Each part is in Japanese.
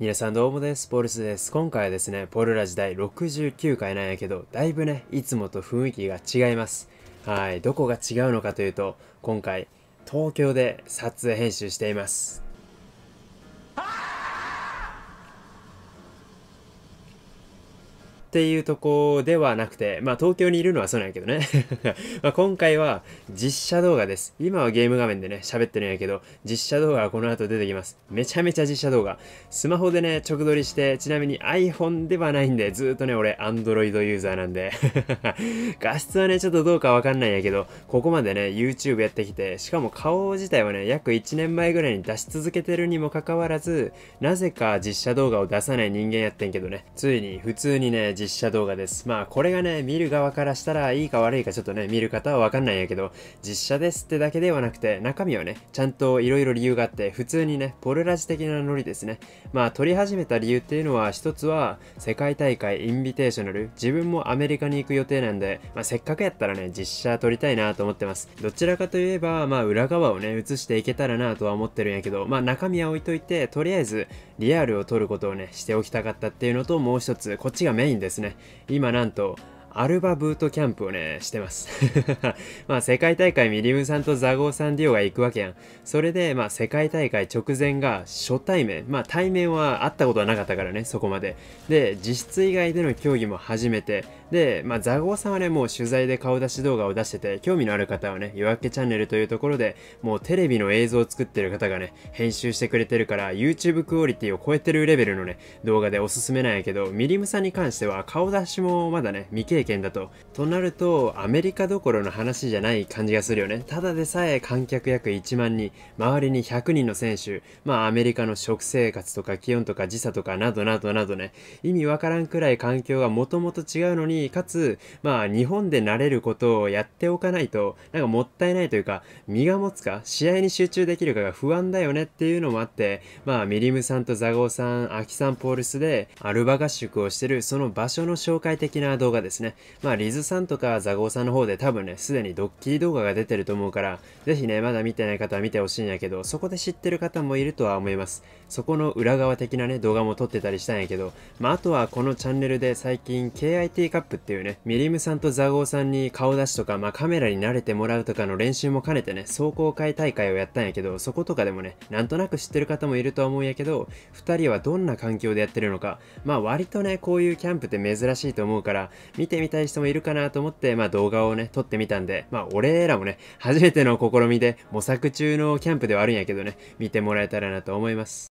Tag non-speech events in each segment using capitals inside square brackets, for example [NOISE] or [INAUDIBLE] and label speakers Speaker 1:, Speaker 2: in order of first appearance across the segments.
Speaker 1: 皆さんどうもです。ポルスです。今回はですね、ポルラ時代69回なんやけど、だいぶね、いつもと雰囲気が違います。はい。どこが違うのかというと、今回、東京で撮影編集しています。っていうとこではなくて、まあ東京にいるのはそうなんやけどね [LAUGHS] ま今回は実写動画です。今はゲーム画面でね、喋ってるんやけど、実写動画はこの後出てきます。めちゃめちゃ実写動画。スマホでね、直撮りして、ちなみに iPhone ではないんで、ずっとね、俺 Android ユーザーなんで [LAUGHS] 画質はね、ちょっとどうかわかんないんやけど、ここまでね、YouTube やってきて、しかも顔自体はね、約1年前ぐらいに出し続けてるにもかかわらず、なぜか実写動画を出さない人間やってんけどね、ついに普通にね、実実写動画です。まあこれがね、見る側からしたらいいか悪いかちょっとね、見る方はわかんないんやけど、実写ですってだけではなくて、中身はね、ちゃんといろいろ理由があって、普通にね、ポルラジ的なノリですね。まあ撮り始めた理由っていうのは、一つは世界大会インビテーショナル、自分もアメリカに行く予定なんで、まあせっかくやったらね、実写撮りたいなと思ってます。どちらかといえば、まあ裏側をね、映していけたらなとは思ってるんやけど、まあ中身は置いといて、とりあえずリアルを撮ることをね、しておきたかったっていうのと、もう一つ、こっちがメインです。ですね、今なんと、アルバブートキャンプをね、してます [LAUGHS] まあ世界大会ミリムさんとザゴーさんディオが行くわけやん。それでまあ世界大会直前が初対面。まあ対面は会ったことはなかったからね、そこまで。で、実質以外での競技も初めて。で、まあ、ザゴーさんはね、もう取材で顔出し動画を出してて、興味のある方はね、夜明けチャンネルというところで、もうテレビの映像を作ってる方がね、編集してくれてるから、YouTube クオリティを超えてるレベルのね、動画でおすすめなんやけど、ミリムさんに関しては顔出しもまだね、未経験だと。となると、アメリカどころの話じゃない感じがするよね。ただでさえ観客約1万人、周りに100人の選手、まあアメリカの食生活とか気温とか時差とかなどなどなどね、意味わからんくらい環境がもともと違うのに、し、かつ、まあ、日本で慣れることをやっておかないと、なんかもったいないというか、身が持つか、試合に集中できるかが不安だよねっていうのもあって、まあ、ミリムさんとザゴーさん、アキさんポールスで、アルバ合宿をしてる、その場所の紹介的な動画ですね。まあ、リズさんとかザゴーさんの方で多分ね、すでにドッキリ動画が出てると思うから、ぜひね、まだ見てない方は見てほしいんやけど、そこで知ってる方もいるとは思います。そこの裏側的なね、動画も撮ってたりしたんやけど、まあ、あとはこのチャンネルで最近 KIT カッププっていうね、ミリムさんとザゴーさんに顔出しとか、まあ、カメラに慣れてもらうとかの練習も兼ねてね、壮行会大会をやったんやけど、そことかでもね、なんとなく知ってる方もいるとは思うんやけど、2人はどんな環境でやってるのか、まあ割とね、こういうキャンプって珍しいと思うから、見てみたい人もいるかなと思って、まあ動画をね、撮ってみたんで、まあ俺らもね、初めての試みで模索中のキャンプではあるんやけどね、見てもらえたらなと思います。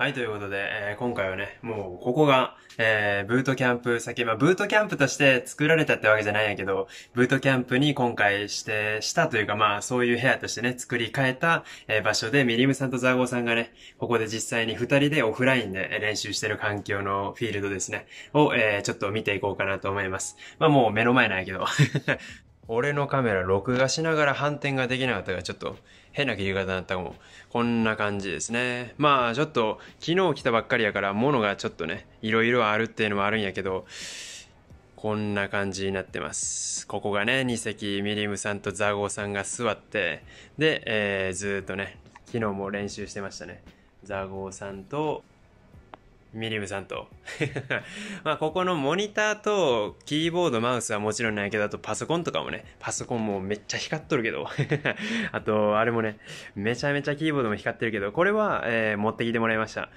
Speaker 1: はい、ということで、えー、今回はね、もうここが、えー、ブートキャンプ先、まあ、ブートキャンプとして作られたってわけじゃないんやけど、ブートキャンプに今回して、したというか、まあ、そういう部屋としてね、作り変えた、えー、場所で、ミリムさんとザーゴーさんがね、ここで実際に二人でオフラインで練習してる環境のフィールドですね、を、えー、ちょっと見ていこうかなと思います。まあ、もう目の前なんやけど。俺のカメラ録画しながら反転ができなかったからちょっと変な切り方になったかも。こんな感じですね。まあちょっと昨日来たばっかりやから物がちょっとね、いろいろあるっていうのもあるんやけど、こんな感じになってます。ここがね、2席ミリムさんとザゴさんが座って、で、えー、ずっとね、昨日も練習してましたね。ザゴさんとミリムさんと。[LAUGHS] まあ、ここのモニターと、キーボード、マウスはもちろんないけど、あとパソコンとかもね、パソコンもめっちゃ光っとるけど、[LAUGHS] あと、あれもね、めちゃめちゃキーボードも光ってるけど、これは、えー、持ってきてもらいました。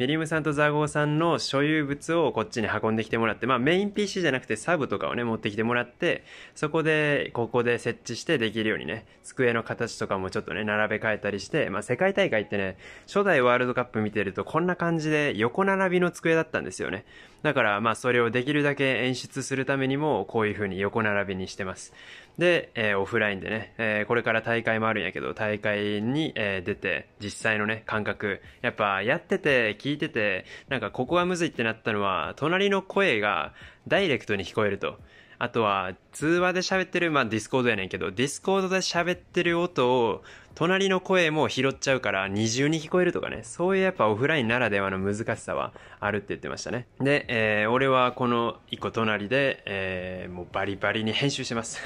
Speaker 1: メリムさんとザゴーさんの所有物をこっちに運んできてもらって、まあ、メイン PC じゃなくてサブとかをね、持ってきてもらって、そこで、ここで設置してできるようにね、机の形とかもちょっとね、並べ替えたりして、まあ、世界大会ってね、初代ワールドカップ見てるとこんな感じで横並びの机だったんですよね。だから、まあ、それをできるだけ演出するためにも、こういう風に横並びにしてます。で、えー、オフラインでね、えー、これから大会もあるんやけど、大会に、えー、出て、実際のね、感覚。やっぱ、やってて、聞いてて、なんか、ここがむずいってなったのは、隣の声が、ダイレクトに聞こえると。あとは、通話で喋ってる、まあ、ディスコードやねんけど、ディスコードで喋ってる音を、隣の声も拾っちゃうから二重に聞こえるとかね、そういうやっぱオフラインならではの難しさはあるって言ってましたね。で、えー、俺はこの一個隣で、えー、もうバリバリに編集してます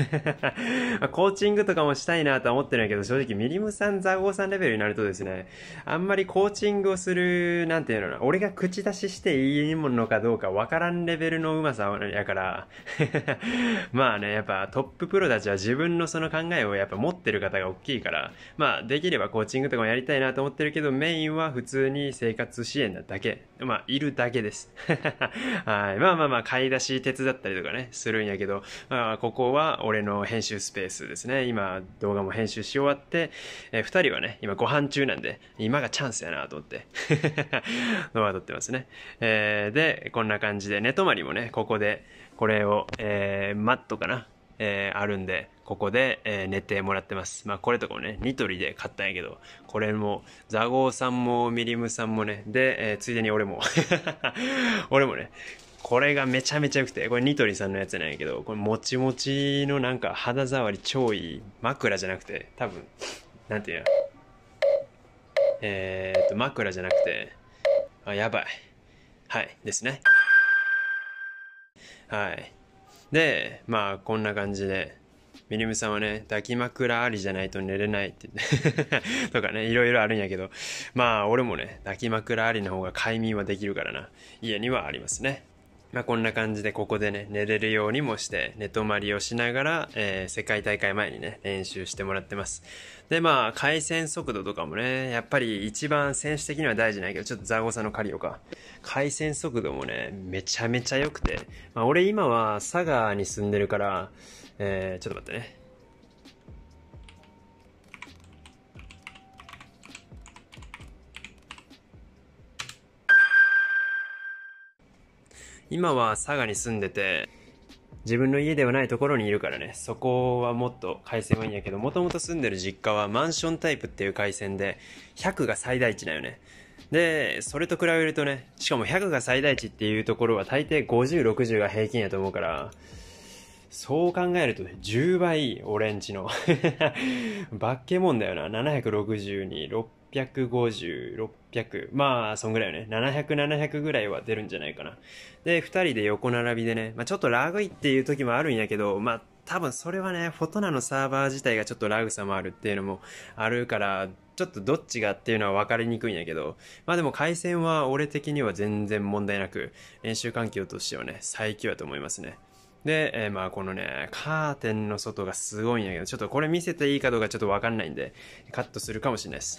Speaker 1: [LAUGHS] コーチングとかもしたいなとは思ってないけど、正直ミリムさん、ザゴーさんレベルになるとですね、あんまりコーチングをする、なんていうのな、俺が口出ししていいものかどうかわからんレベルのうまさやから [LAUGHS] まあね、やっぱトッププロたちは自分のその考えをやっぱ持ってる方が大きいから、まあ、できればコーチングとかもやりたいなと思ってるけど、メインは普通に生活支援なだけ。まあ、いるだけです。[LAUGHS] はい。まあまあまあ、買い出し手伝ったりとかね、するんやけど、まあ、ここは俺の編集スペースですね。今、動画も編集し終わって、えー、二人はね、今ご飯中なんで、今がチャンスやなと思って、動画撮ってますね。えー、で、こんな感じで、寝泊まりもね、ここで、これを、えー、マットかな、えー、あるんで、ここで、えー、寝てもらってます。まあこれとかもね、ニトリで買ったんやけど、これも、ザゴーさんもミリムさんもね、で、えー、ついでに俺も [LAUGHS] 俺もね、これがめちゃめちゃ良くて、これニトリさんのやつなんやけど、これもちもちのなんか肌触り超いい枕じゃなくて、多分、なんていうの、えー、っと、枕じゃなくて、あ、やばい。はい、ですね。はい。で、まあこんな感じで、みリムさんはね、抱き枕ありじゃないと寝れないって [LAUGHS] とかね、いろいろあるんやけど、まあ俺もね、抱き枕ありの方が快眠はできるからな、家にはありますね。まあ、こんな感じでここでね、寝れるようにもして、寝泊まりをしながら、えー、世界大会前にね、練習してもらってます。で、まあ、回線速度とかもね、やっぱり一番選手的には大事ないけど、ちょっとザゴさの狩りをか。回線速度もね、めちゃめちゃ良くて、まあ、俺今は佐賀に住んでるから、えちょっと待ってね。今は佐賀に住んでて、自分の家ではないところにいるからね、そこはもっと回線はいいんやけど、もともと住んでる実家はマンションタイプっていう回線で、100が最大値だよね。で、それと比べるとね、しかも100が最大値っていうところは大抵50、60が平均やと思うから、そう考えるとね、10倍、オレンジの。[LAUGHS] バッケモンだよな。762、650、600。まあ、そんぐらいよね。700、700ぐらいは出るんじゃないかな。で、2人で横並びでね、まあ、ちょっとラグいっていう時もあるんやけど、まあ、多分それはね、フォトナのサーバー自体がちょっとラグさもあるっていうのもあるから、ちょっとどっちがっていうのは分かりにくいんやけど、まあでも回線は俺的には全然問題なく、練習環境としてはね、最強やと思いますね。で、えー、まあこのね、カーテンの外がすごいんやけど、ちょっとこれ見せていいかどうかちょっとわかんないんで、カットするかもしれないです。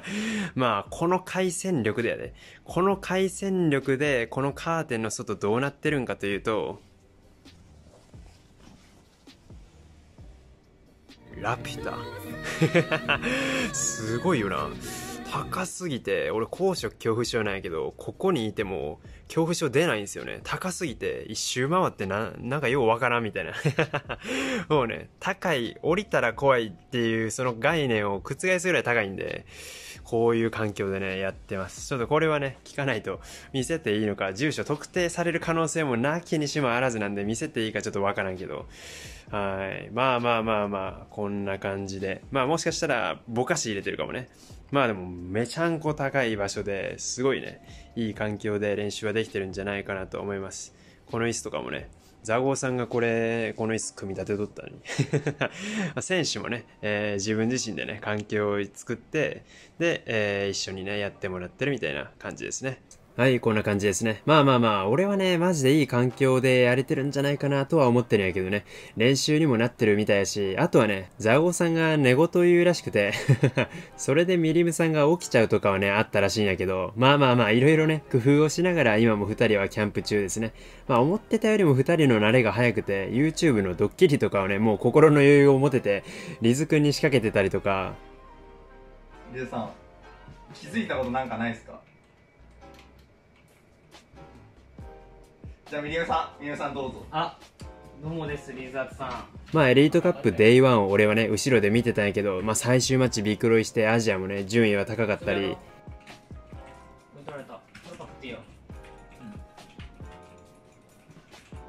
Speaker 1: [LAUGHS] まあ、この回線力でやで。この回線力で、このカーテンの外どうなってるんかというと、ラピュタ。[LAUGHS] すごいよな。高すぎて俺高所恐怖症なんやけどここにいても恐怖症出ないんですよね高すぎて一周回ってななんかようわからんみたいな [LAUGHS] もうね高い降りたら怖いっていうその概念を覆すぐらい高いんでこういう環境でねやってますちょっとこれはね聞かないと見せていいのか住所特定される可能性もなきにしもあらずなんで見せていいかちょっとわからんけどはいまあまあまあまあこんな感じでまあもしかしたらぼかし入れてるかもねまあでもめちゃんこ高い場所ですごいね、いい環境で練習はできてるんじゃないかなと思います。この椅子とかもね、ザゴーさんがこれ、この椅子組み立てとったのに [LAUGHS] 選手もね、えー、自分自身でね、環境を作って、で、えー、一緒にね、やってもらってるみたいな感じですね。はい、こんな感じですね。まあまあまあ、俺はね、マジでいい環境でやれてるんじゃないかなとは思ってんやけどね。練習にもなってるみたいやし、あとはね、ザゴさんが寝言言うらしくて [LAUGHS] それでミリムさんが起きちゃうとかはね、あったらしいんやけど、まあまあまあ、いろいろね、工夫をしながら今も2人はキャンプ中ですね。まあ思ってたよりも2人の慣れが早くて、YouTube のドッキリとかをね、もう心の余裕を持てて、リズくんに仕掛けてたりとか。リズさん、気づいたことなんかないですかじゃあ、みりえさん、みりえさんどうぞ。あ、どうもです、リーザーズさん。まあ、エリートカップデイワンを俺はね、後ろで見てたんやけど、まあ、最終マッチビクロイして、アジアもね、順位は高かったり。取られた。取られたっていいよ。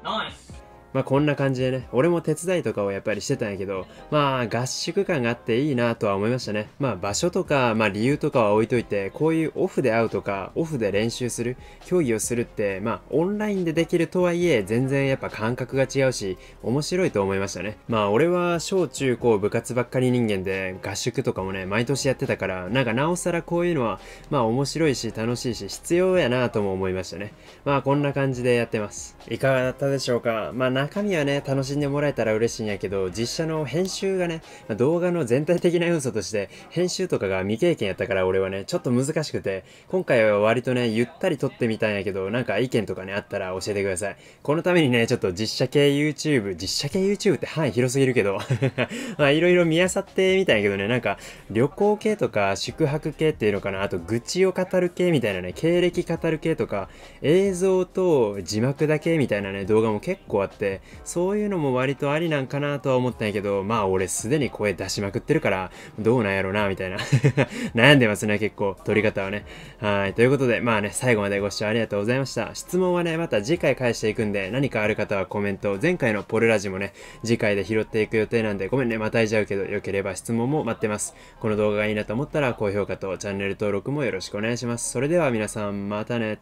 Speaker 1: うん、ナイスまあこんな感じでね、俺も手伝いとかをやっぱりしてたんやけど、まあ合宿感があっていいなとは思いましたね。まあ場所とか、まあ理由とかは置いといて、こういうオフで会うとか、オフで練習する、競技をするって、まあオンラインでできるとはいえ、全然やっぱ感覚が違うし、面白いと思いましたね。まあ俺は小中高部活ばっかり人間で、合宿とかもね、毎年やってたから、なんかなおさらこういうのは、まあ面白いし楽しいし、必要やなとも思いましたね。まあこんな感じでやってます。いかがだったでしょうかまあ中身はね、楽しんでもらえたら嬉しいんやけど、実写の編集がね、ま動画の全体的な要素として、編集とかが未経験やったから俺はね、ちょっと難しくて、今回は割とね、ゆったり撮ってみたんやけど、なんか意見とかね、あったら教えてください。このためにね、ちょっと実写系 YouTube、実写系 YouTube って範囲広すぎるけど [LAUGHS] まあいろいろ見あさってみたんやけどね、なんか旅行系とか宿泊系っていうのかな、あと愚痴を語る系みたいなね、経歴語る系とか、映像と字幕だけみたいなね、動画も結構あって、で、そういうのも割とありなんかなとは思ったんやけど、まあ俺すでに声出しまくってるから、どうなんやろな、みたいな [LAUGHS] 悩んでますね、結構。撮り方はね。はい。ということで、まあね、最後までご視聴ありがとうございました。質問はね、また次回返していくんで、何かある方はコメント、前回のポルラジもね、次回で拾っていく予定なんで、ごめんね、またいじゃうけど、よければ質問も待ってます。この動画がいいなと思ったら、高評価とチャンネル登録もよろしくお願いします。それでは皆さん、またね。